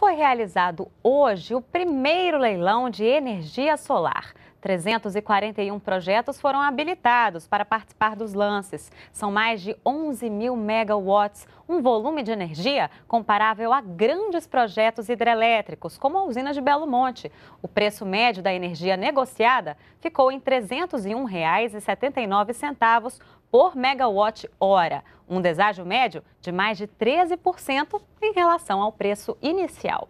foi realizado hoje o primeiro leilão de energia solar. 341 projetos foram habilitados para participar dos lances. São mais de 11 mil megawatts, um volume de energia comparável a grandes projetos hidrelétricos, como a usina de Belo Monte. O preço médio da energia negociada ficou em R$ 301,79 por megawatt-hora, um deságio médio de mais de 13% em relação ao preço inicial.